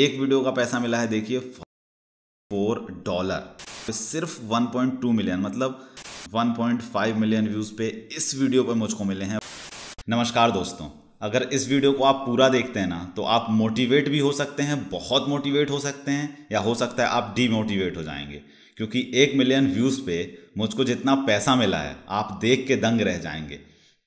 एक वीडियो का पैसा मिला है देखिए फोर तो डॉलर सिर्फ 1.2 मिलियन मतलब 1.5 मिलियन व्यूज़ पे इस वीडियो पे मुझको मिले हैं नमस्कार दोस्तों अगर इस वीडियो को आप पूरा देखते हैं ना तो आप मोटिवेट भी हो सकते हैं बहुत मोटिवेट हो सकते हैं या हो सकता है आप डीमोटिवेट हो जाएंगे क्योंकि एक मिलियन व्यूज़ पे मुझको जितना पैसा मिला है आप देख के दंग रह जाएंगे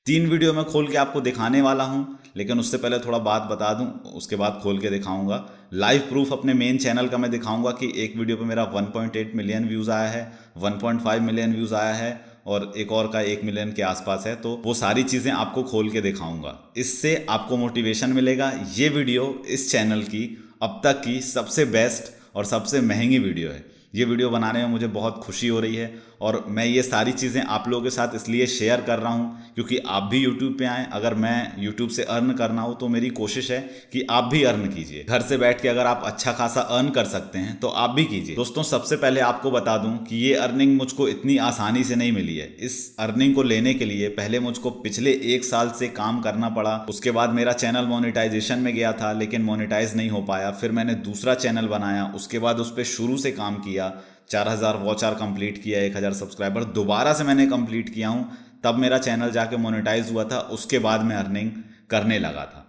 तीन वीडियो में खोल के आपको दिखाने वाला हूँ लेकिन उससे पहले थोड़ा बात बता दूं उसके बाद खोल के दिखाऊंगा लाइव प्रूफ अपने मेन चैनल का मैं दिखाऊंगा कि एक वीडियो पे मेरा 1.8 मिलियन व्यूज़ आया है 1.5 मिलियन व्यूज़ आया है और एक और का एक मिलियन के आसपास है तो वो सारी चीज़ें आपको खोल के दिखाऊंगा इससे आपको मोटिवेशन मिलेगा ये वीडियो इस चैनल की अब तक की सबसे बेस्ट और सबसे महंगी वीडियो है ये वीडियो बनाने में मुझे बहुत खुशी हो रही है और मैं ये सारी चीज़ें आप लोगों के साथ इसलिए शेयर कर रहा हूँ क्योंकि आप भी यूट्यूब पे आएँ अगर मैं यूट्यूब से अर्न करना हो तो मेरी कोशिश है कि आप भी अर्न कीजिए घर से बैठ के अगर आप अच्छा खासा अर्न कर सकते हैं तो आप भी कीजिए दोस्तों सबसे पहले आपको बता दूँ कि ये अर्निंग मुझको इतनी आसानी से नहीं मिली है इस अर्निंग को लेने के लिए पहले मुझको पिछले एक साल से काम करना पड़ा उसके बाद मेरा चैनल मोनिटाइजेशन में गया था लेकिन मोनिटाइज नहीं हो पाया फिर मैंने दूसरा चैनल बनाया उसके बाद उस पर शुरू से काम किया चार हज़ार वॉच आर कम्प्लीट किया एक हज़ार सब्सक्राइबर दोबारा से मैंने कंप्लीट किया हूँ तब मेरा चैनल जाके मोनेटाइज हुआ था उसके बाद मैं अर्निंग करने लगा था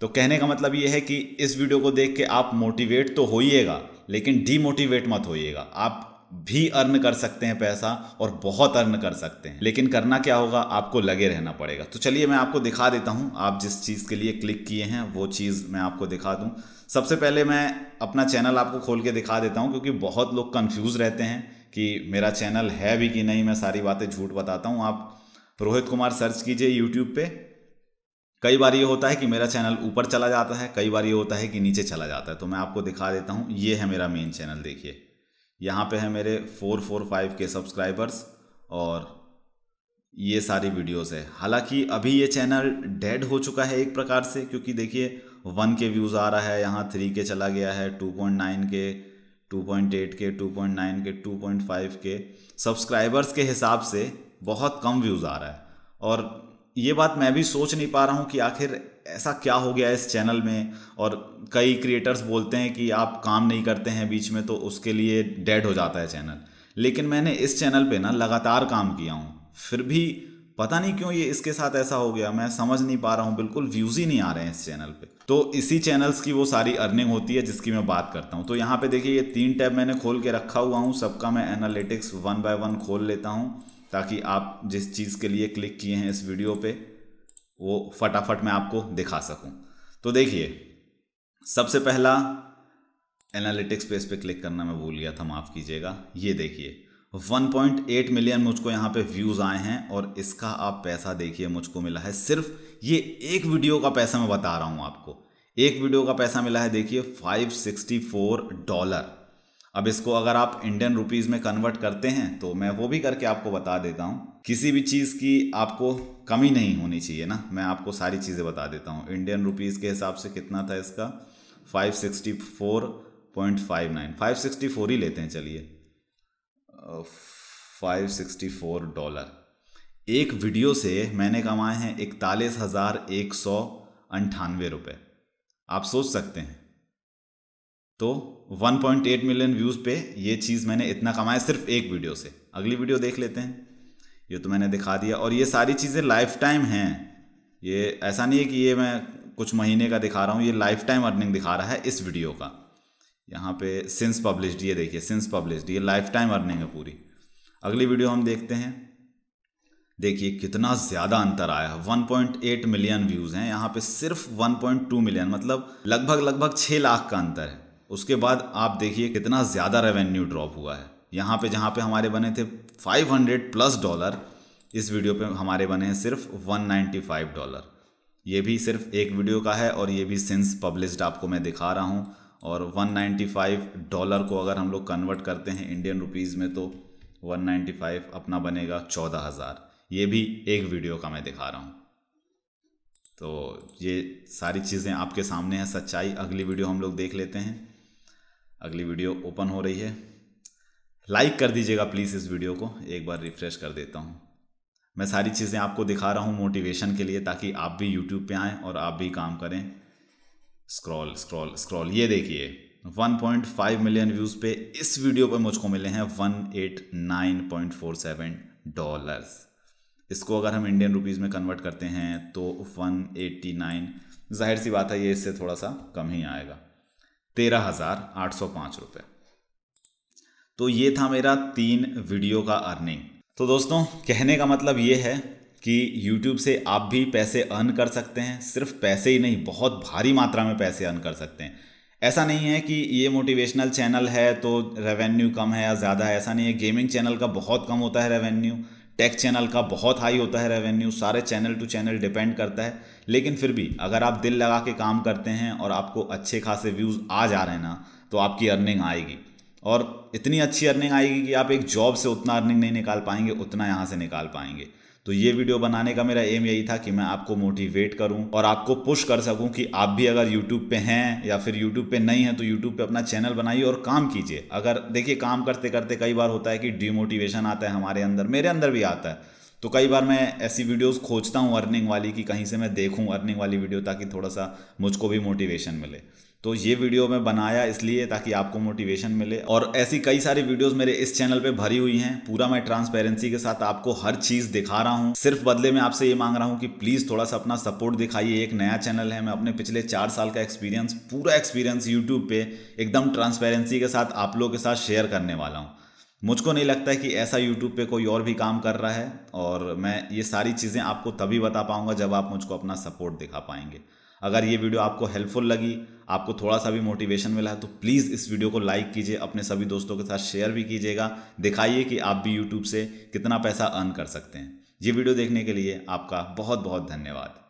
तो कहने का मतलब ये है कि इस वीडियो को देख के आप मोटिवेट तो होइएगा लेकिन डीमोटिवेट मत होइएगा आप भी अर्न कर सकते हैं पैसा और बहुत अर्न कर सकते हैं लेकिन करना क्या होगा आपको लगे रहना पड़ेगा तो चलिए मैं आपको दिखा देता हूँ आप जिस चीज़ के लिए क्लिक किए हैं वो चीज़ मैं आपको दिखा दूं सबसे पहले मैं अपना चैनल आपको खोल के दिखा देता हूं क्योंकि बहुत लोग कंफ्यूज रहते हैं कि मेरा चैनल है भी कि नहीं मैं सारी बातें झूठ बताता हूँ आप रोहित कुमार सर्च कीजिए यूट्यूब पर कई बार ये होता है कि मेरा चैनल ऊपर चला जाता है कई बार ये होता है कि नीचे चला जाता है तो मैं आपको दिखा देता हूँ ये है मेरा मेन चैनल देखिए यहाँ पे है मेरे four four five K subscribers और ये सारी वीडियोस है हालांकि अभी ये चैनल डेड हो चुका है एक प्रकार से क्योंकि देखिए वन के व्यूज़ आ रहा है यहाँ थ्री के चला गया है two point nine K two point eight K two point nine K two point five K subscribers के हिसाब से बहुत कम व्यूज़ आ रहा है और ये बात मैं भी सोच नहीं पा रहा हूँ कि आखिर ऐसा क्या हो गया इस चैनल में और कई क्रिएटर्स बोलते हैं कि आप काम नहीं करते हैं बीच में तो उसके लिए डेड हो जाता है चैनल लेकिन मैंने इस चैनल पे ना लगातार काम किया हूँ फिर भी पता नहीं क्यों ये इसके साथ ऐसा हो गया मैं समझ नहीं पा रहा हूँ बिल्कुल व्यूज़ ही नहीं आ रहे हैं इस चैनल पर तो इसी चैनल्स की वो सारी अर्निंग होती है जिसकी मैं बात करता हूँ तो यहाँ पे देखिए ये तीन टैब मैंने खोल के रखा हुआ हूँ सबका मैं एनालिटिक्स वन बाय वन खोल लेता हूँ ताकि आप जिस चीज़ के लिए क्लिक किए हैं इस वीडियो पे वो फटाफट मैं आपको दिखा सकूं तो देखिए सबसे पहला एनालिटिक्स पेज पे क्लिक करना मैं भूल गया था माफ़ कीजिएगा ये देखिए 1.8 मिलियन मुझको यहाँ पे व्यूज़ आए हैं और इसका आप पैसा देखिए मुझको मिला है सिर्फ ये एक वीडियो का पैसा मैं बता रहा हूँ आपको एक वीडियो का पैसा मिला है देखिए 564 डॉलर अब इसको अगर आप इंडियन रुपीज़ में कन्वर्ट करते हैं तो मैं वो भी करके आपको बता देता हूँ किसी भी चीज़ की आपको कमी नहीं होनी चाहिए ना मैं आपको सारी चीज़ें बता देता हूँ इंडियन रुपीज़ के हिसाब से कितना था इसका 564.59 564 ही लेते हैं चलिए 564 डॉलर एक वीडियो से मैंने कमाए हैं इकतालीस हज़ार एक सौ अंठानवे रुपये आप सोच सकते हैं तो 1.8 मिलियन व्यूज़ पे ये चीज़ मैंने इतना कमाया सिर्फ एक वीडियो से अगली वीडियो देख लेते हैं ये तो मैंने दिखा दिया और ये सारी चीज़ें लाइफ टाइम हैं ये ऐसा नहीं है कि ये मैं कुछ महीने का दिखा रहा हूँ ये लाइफ टाइम अर्निंग दिखा रहा है इस वीडियो का यहाँ पे सिंस पब्लिश ये देखिए सिंस पब्लिश ये लाइफ टाइम अर्निंग है पूरी अगली वीडियो हम देखते हैं देखिए कितना ज़्यादा अंतर आया है 1.8 मिलियन व्यूज़ हैं यहाँ पे सिर्फ 1.2 मिलियन मतलब लगभग लगभग 6 लाख का अंतर है उसके बाद आप देखिए कितना ज़्यादा रेवेन्यू ड्रॉप हुआ है यहाँ पे जहाँ पे हमारे बने थे 500 प्लस डॉलर इस वीडियो पे हमारे बने हैं सिर्फ 195 डॉलर ये भी सिर्फ एक वीडियो का है और ये भी सिंस पब्लिश्ड आपको मैं दिखा रहा हूँ और 195 डॉलर को अगर हम लोग कन्वर्ट करते हैं इंडियन रुपीज़ में तो 195 अपना बनेगा चौदह हज़ार ये भी एक वीडियो का मैं दिखा रहा हूँ तो ये सारी चीज़ें आपके सामने हैं सच्चाई अगली वीडियो हम लोग देख लेते हैं अगली वीडियो ओपन हो रही है लाइक कर दीजिएगा प्लीज़ इस वीडियो को एक बार रिफ्रेश कर देता हूँ मैं सारी चीज़ें आपको दिखा रहा हूँ मोटिवेशन के लिए ताकि आप भी यूट्यूब पे आएँ और आप भी काम करें स्क्रॉल स्क्रॉल स्क्रॉल ये देखिए 1.5 मिलियन व्यूज़ पे इस वीडियो पर मुझको मिले हैं 189.47 डॉलर्स इसको अगर हम इंडियन रुपीज़ में कन्वर्ट करते हैं तो 189 जाहिर सी बात है ये इससे थोड़ा सा कम ही आएगा तेरह हज़ार आठ सौ पांच रुपए तो ये था मेरा तीन वीडियो का अर्निंग तो दोस्तों कहने का मतलब ये है कि YouTube से आप भी पैसे अर्न कर सकते हैं सिर्फ पैसे ही नहीं बहुत भारी मात्रा में पैसे अर्न कर सकते हैं ऐसा नहीं है कि ये मोटिवेशनल चैनल है तो रेवेन्यू कम है या ज़्यादा है ऐसा नहीं है गेमिंग चैनल का बहुत कम होता है रेवेन्यू टेक चैनल का बहुत हाई होता है रेवेन्यू सारे चैनल टू चैनल डिपेंड करता है लेकिन फिर भी अगर आप दिल लगा के काम करते हैं और आपको अच्छे खासे व्यूज़ आ जा रहे हैं ना तो आपकी अर्निंग आएगी और इतनी अच्छी अर्निंग आएगी कि आप एक जॉब से उतना अर्निंग नहीं निकाल पाएंगे उतना यहाँ से निकाल पाएंगे तो ये वीडियो बनाने का मेरा एम यही था कि मैं आपको मोटिवेट करूं और आपको पुश कर सकूं कि आप भी अगर यूट्यूब पे हैं या फिर यूट्यूब पे नहीं हैं तो यूट्यूब पे अपना चैनल बनाइए और काम कीजिए अगर देखिए काम करते करते कई बार होता है कि डिमोटिवेशन आता है हमारे अंदर मेरे अंदर भी आता है तो कई बार मैं ऐसी वीडियोस खोजता हूँ अर्निंग वाली कि कहीं से मैं देखूँ अर्निंग वाली वीडियो ताकि थोड़ा सा मुझको भी मोटिवेशन मिले तो ये वीडियो मैं बनाया इसलिए ताकि आपको मोटिवेशन मिले और ऐसी कई सारी वीडियोस मेरे इस चैनल पे भरी हुई हैं पूरा मैं ट्रांसपेरेंसी के साथ आपको हर चीज़ दिखा रहा हूँ सिर्फ बदले में आपसे ये मांग रहा हूँ कि प्लीज़ थोड़ा सा अपना सपोर्ट दिखाइए एक नया चैनल है मैं अपने पिछले चार साल का एक्सपीरियंस पूरा एक्सपीरियंस यूट्यूब पे एकदम ट्रांसपेरेंसी के साथ आप लोगों के साथ शेयर करने वाला हूँ मुझको नहीं लगता है कि ऐसा YouTube पे कोई और भी काम कर रहा है और मैं ये सारी चीज़ें आपको तभी बता पाऊँगा जब आप मुझको अपना सपोर्ट दिखा पाएंगे अगर ये वीडियो आपको हेल्पफुल लगी आपको थोड़ा सा भी मोटिवेशन मिला है तो प्लीज़ इस वीडियो को लाइक कीजिए अपने सभी दोस्तों के साथ शेयर भी कीजिएगा दिखाइए कि आप भी यूट्यूब से कितना पैसा अर्न कर सकते हैं ये वीडियो देखने के लिए आपका बहुत बहुत धन्यवाद